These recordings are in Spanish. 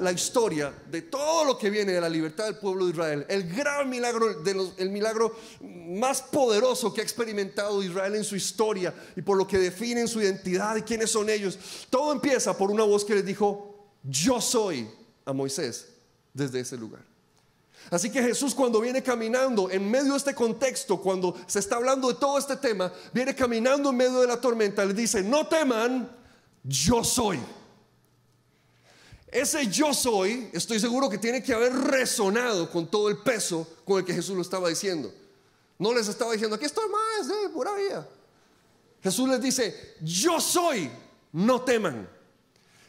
la historia de todo lo que viene de la libertad del pueblo de Israel, el gran milagro, el milagro más poderoso que ha experimentado Israel en su historia y por lo que definen su identidad y quiénes son ellos, todo empieza por una voz que les dijo, yo soy a Moisés desde ese lugar. Así que Jesús cuando viene caminando en medio de este contexto, cuando se está hablando de todo este tema, viene caminando en medio de la tormenta, le dice, no teman, yo soy. Ese yo soy, estoy seguro que tiene que haber resonado con todo el peso con el que Jesús lo estaba diciendo. No les estaba diciendo, aquí estoy más, eh, pura vida. Jesús les dice, yo soy, no teman.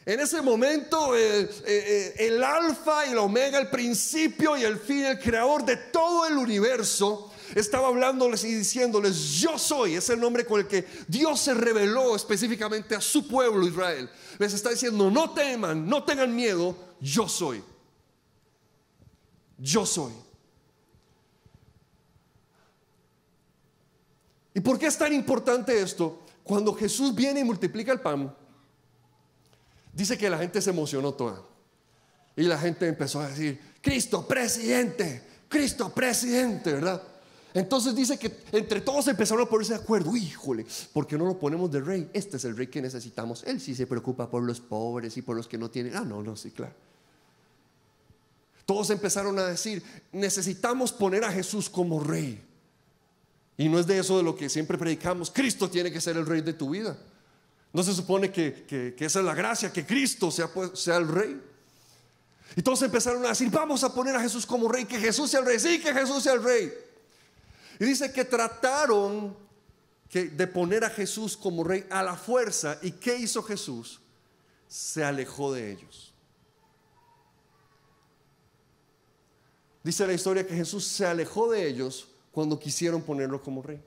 En ese momento eh, eh, eh, el alfa y el omega, el principio y el fin, el creador de todo el universo, estaba hablándoles y diciéndoles, yo soy, es el nombre con el que Dios se reveló específicamente a su pueblo Israel. Les está diciendo, no teman, no tengan miedo, yo soy. Yo soy. ¿Y por qué es tan importante esto? Cuando Jesús viene y multiplica el pan, dice que la gente se emocionó toda. Y la gente empezó a decir, Cristo presidente, Cristo presidente, ¿verdad? Entonces dice que entre todos empezaron a ponerse de acuerdo. Híjole, ¿por qué no lo ponemos de rey? Este es el rey que necesitamos. Él sí se preocupa por los pobres y por los que no tienen. Ah, no, no, sí, claro. Todos empezaron a decir, necesitamos poner a Jesús como rey. Y no es de eso de lo que siempre predicamos. Cristo tiene que ser el rey de tu vida. No se supone que, esa es la gracia, que Cristo sea, pues, sea el rey. Y todos empezaron a decir, vamos a poner a Jesús como rey, que Jesús sea el rey, sí, que Jesús sea el rey. Y dice que trataron de poner a Jesús como rey a la fuerza. ¿Y qué hizo Jesús? Se alejó de ellos. Dice la historia que Jesús se alejó de ellos cuando quisieron ponerlo como rey.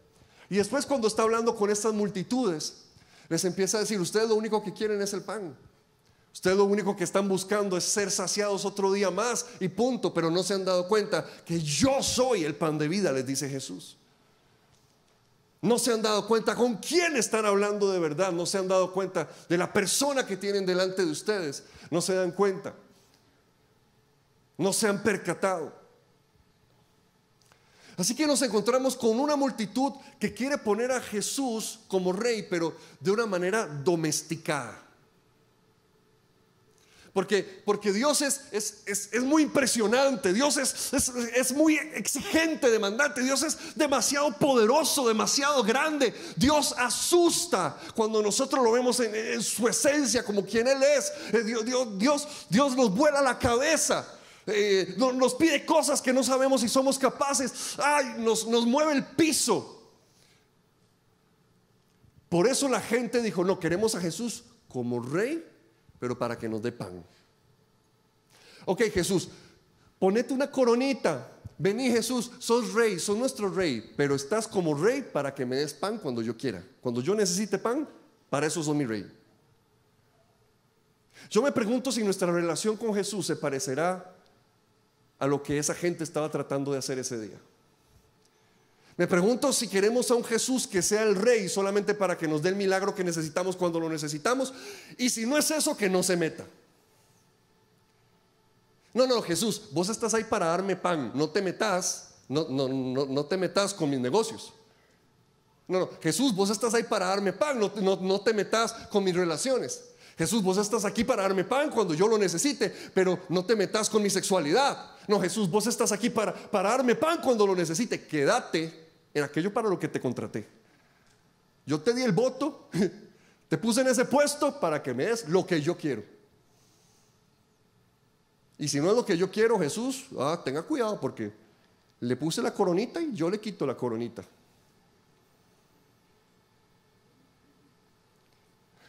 Y después cuando está hablando con estas multitudes, les empieza a decir, ustedes lo único que quieren es el pan. Ustedes lo único que están buscando es ser saciados otro día más y punto, pero no se han dado cuenta que yo soy el pan de vida, les dice Jesús. No se han dado cuenta con quién están hablando de verdad, no se han dado cuenta de la persona que tienen delante de ustedes, no se dan cuenta, no se han percatado. Así que nos encontramos con una multitud que quiere poner a Jesús como rey, pero de una manera domesticada. Porque, Dios es, es, muy impresionante, Dios es, es muy exigente, demandante, Dios es demasiado poderoso, demasiado grande. Dios asusta cuando nosotros lo vemos en, su esencia, como quien Él es. Eh, Dios, Dios, Dios, nos vuela la cabeza. Eh, nos, pide cosas que no sabemos si somos capaces. Ay, nos, nos mueve el piso. Por eso la gente dijo, no, queremos a Jesús como rey pero para que nos dé pan. Ok, Jesús, ponete una coronita. Vení Jesús, sos rey, sos nuestro rey, pero estás como rey para que me des pan cuando yo quiera. Cuando yo necesite pan, para eso sos mi rey. Yo me pregunto si nuestra relación con Jesús se parecerá a lo que esa gente estaba tratando de hacer ese día. Me pregunto si queremos a un Jesús que sea el rey solamente para que nos dé el milagro que necesitamos cuando lo necesitamos. Y si no es eso, que no se meta. No, no, Jesús, vos estás ahí para darme pan. No te metas, no, no, no, te metas con mis negocios. No, no, Jesús, vos estás ahí para darme pan. No, no, te metas con mis relaciones. Jesús, vos estás aquí para darme pan cuando yo lo necesite, pero no te metas con mi sexualidad. No, Jesús, vos estás aquí para, para darme pan cuando lo necesite. Quédate en aquello para lo que te contraté. Yo te di el voto, te puse en ese puesto para que me des lo que yo quiero. Y si no es lo que yo quiero, Jesús, ah, tenga cuidado porque le puse la coronita y yo le quito la coronita.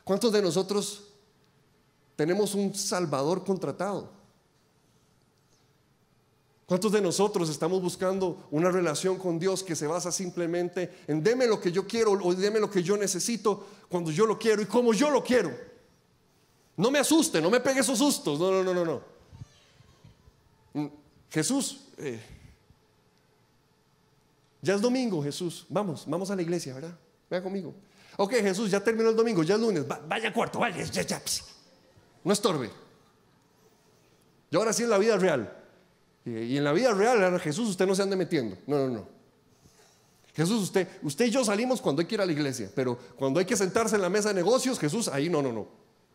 ¿Cuántos de nosotros tenemos un Salvador contratado? ¿Cuántos de nosotros estamos buscando una relación con Dios que se basa simplemente en deme lo que yo quiero o deme lo que yo necesito cuando yo lo quiero y como yo lo quiero? No me asuste, no me pegue esos sustos. No, no, no, no, no. Mm, Jesús, eh, ya es domingo, Jesús. Vamos, vamos a la iglesia, ¿verdad? Vea conmigo. Ok, Jesús, ya terminó el domingo, ya es lunes. vaya cuarto, vaya, ya, ya. No estorbe. Y ahora sí es la vida real. Y en la vida real Jesús, usted no se ande metiendo. No, no, no. Jesús, usted, usted y yo salimos cuando hay que ir a la iglesia, pero cuando hay que sentarse en la mesa de negocios, Jesús, ahí no, no, no.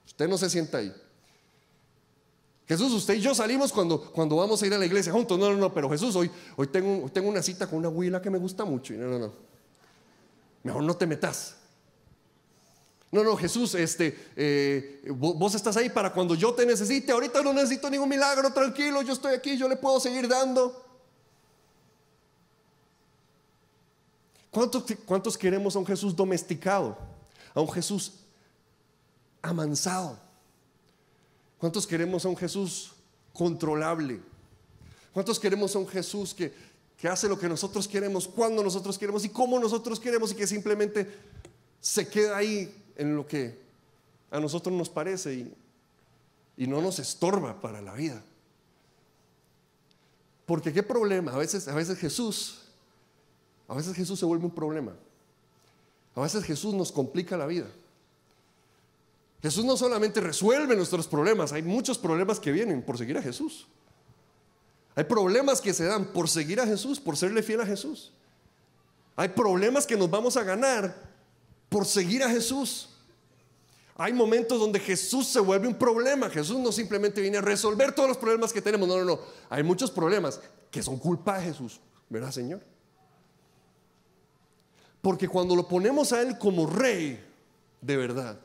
Usted no se sienta ahí. Jesús, usted y yo salimos cuando, cuando vamos a ir a la iglesia juntos. No, no, no, pero Jesús, hoy, hoy, tengo, tengo una cita con una abuela que me gusta mucho. Y no, no, no. Mejor no te metas. No, no, Jesús, este, eh, vos estás ahí para cuando yo te necesite. Ahorita no necesito ningún milagro, tranquilo, yo estoy aquí, yo le puedo seguir dando. ¿Cuántos, cuántos queremos a un Jesús domesticado? A un Jesús amansado. ¿Cuántos queremos a un Jesús controlable? ¿Cuántos queremos a un Jesús que, que hace lo que nosotros queremos, cuando nosotros queremos y cómo nosotros queremos y que simplemente se queda ahí en lo que a nosotros nos parece y, no nos estorba para la vida. Porque qué problema, a veces, a veces Jesús, a veces Jesús se vuelve un problema. A veces Jesús nos complica la vida. Jesús no solamente resuelve nuestros problemas, hay muchos problemas que vienen por seguir a Jesús. Hay problemas que se dan por seguir a Jesús, por serle fiel a Jesús. Hay problemas que nos vamos a ganar por seguir a Jesús. Hay momentos donde Jesús se vuelve un problema. Jesús no simplemente viene a resolver todos los problemas que tenemos. No, no, no. Hay muchos problemas que son culpa de Jesús. ¿Verdad, Señor? Porque cuando lo ponemos a Él como rey de verdad,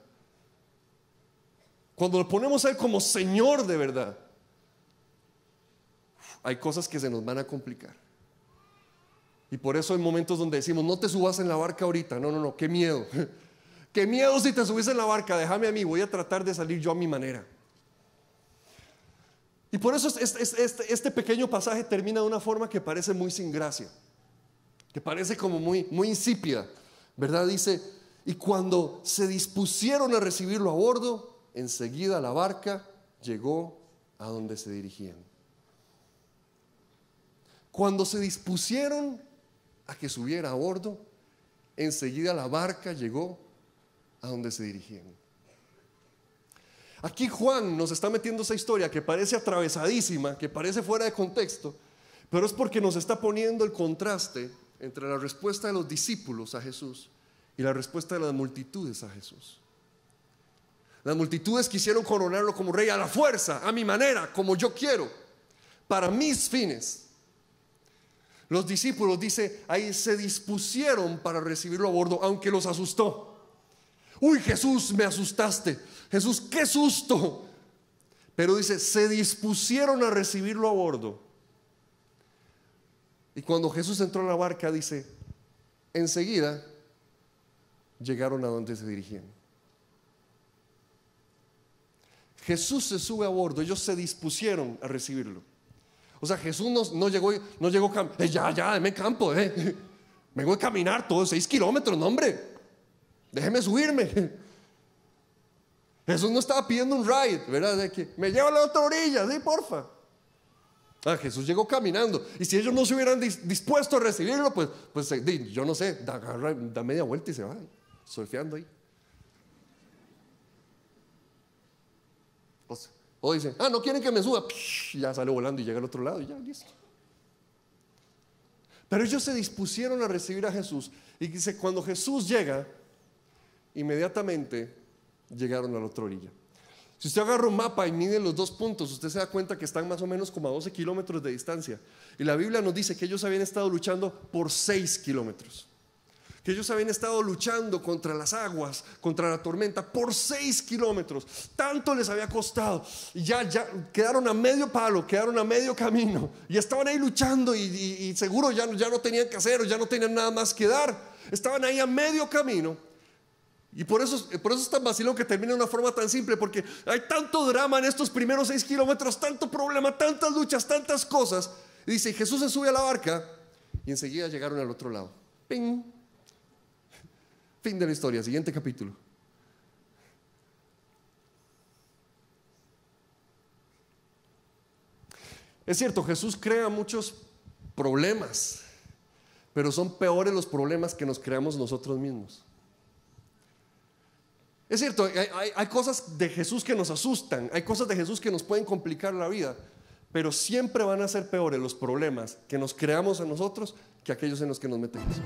cuando lo ponemos a Él como Señor de verdad, hay cosas que se nos van a complicar. Y por eso hay momentos donde decimos, no te subas en la barca ahorita, no, no, no, qué miedo. Qué miedo si te subís en la barca, déjame a mí, voy a tratar de salir yo a mi manera. Y por eso este, pequeño pasaje termina de una forma que parece muy sin gracia, que parece como muy, muy insípida, ¿verdad? Dice, y cuando se dispusieron a recibirlo a bordo, enseguida la barca llegó a donde se dirigían. Cuando se dispusieron a que subiera a bordo, enseguida la barca llegó a donde se dirigían. Aquí Juan nos está metiendo esa historia que parece atravesadísima, que parece fuera de contexto, pero es porque nos está poniendo el contraste entre la respuesta de los discípulos a Jesús y la respuesta de las multitudes a Jesús. Las multitudes quisieron coronarlo como rey a la fuerza, a mi manera, como yo quiero, para mis fines. Los discípulos, dice, ahí se dispusieron para recibirlo a bordo, aunque los asustó. Uy, Jesús, me asustaste. Jesús, qué susto. Pero dice, se dispusieron a recibirlo a bordo. Y cuando Jesús entró en la barca, dice, enseguida llegaron a donde se dirigían. Jesús se sube a bordo, ellos se dispusieron a recibirlo. O sea, Jesús no, llegó, no llegó, eh, ya, ya, me campo, eh. Me voy a caminar todos seis kilómetros, no, hombre. Déjeme subirme. Jesús no estaba pidiendo un ride, ¿verdad? que me lleva a la otra orilla, sí, porfa. Ah, Jesús llegó caminando. Y si ellos no se hubieran dispuesto a recibirlo, pues, pues eh, yo no sé, da, media vuelta y se va, surfeando ahí. O dice, ah, no quieren que me suba. ya sale volando y llega al otro lado y ya, listo. Pero ellos se dispusieron a recibir a Jesús. Y dice, cuando Jesús llega, inmediatamente llegaron a la otra orilla. Si usted agarra un mapa y mide los dos puntos, usted se da cuenta que están más o menos como a 12 kilómetros de distancia. Y la Biblia nos dice que ellos habían estado luchando por 6 kilómetros que ellos habían estado luchando contra las aguas, contra la tormenta, por seis kilómetros. Tanto les había costado. Y ya, ya quedaron a medio palo, quedaron a medio camino. Y estaban ahí luchando y, seguro ya, ya no tenían que hacer ya no tenían nada más que dar. Estaban ahí a medio camino. Y por eso, por eso es tan vacilón que termina de una forma tan simple, porque hay tanto drama en estos primeros seis kilómetros, tanto problema, tantas luchas, tantas cosas. Y dice, Jesús se sube a la barca y enseguida llegaron al otro lado. ¡Ping! Fin de la historia, siguiente capítulo. Es cierto, Jesús crea muchos problemas, pero son peores los problemas que nos creamos nosotros mismos. Es cierto, hay, cosas de Jesús que nos asustan, hay cosas de Jesús que nos pueden complicar la vida, pero siempre van a ser peores los problemas que nos creamos a nosotros que aquellos en los que nos metemos.